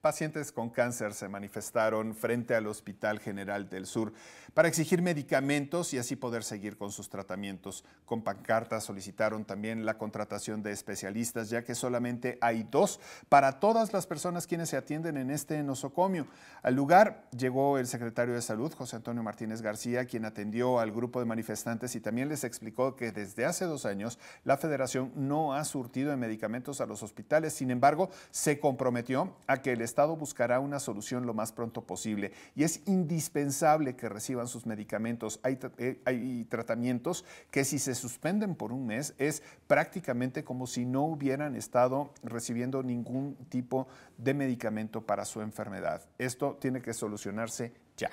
pacientes con cáncer se manifestaron frente al Hospital General del Sur para exigir medicamentos y así poder seguir con sus tratamientos. Con pancartas solicitaron también la contratación de especialistas, ya que solamente hay dos para todas las personas quienes se atienden en este nosocomio. Al lugar llegó el secretario de Salud, José Antonio Martínez García, quien atendió al grupo de manifestantes y también les explicó que desde hace dos años la federación no ha surtido de medicamentos a los hospitales. Sin embargo, se comprometió a que les Estado buscará una solución lo más pronto posible y es indispensable que reciban sus medicamentos. Eh, hay, tratamientos que si se suspenden por un mes es prácticamente como si no hubieran estado recibiendo ningún tipo de medicamento para su enfermedad. Esto tiene que solucionarse ya.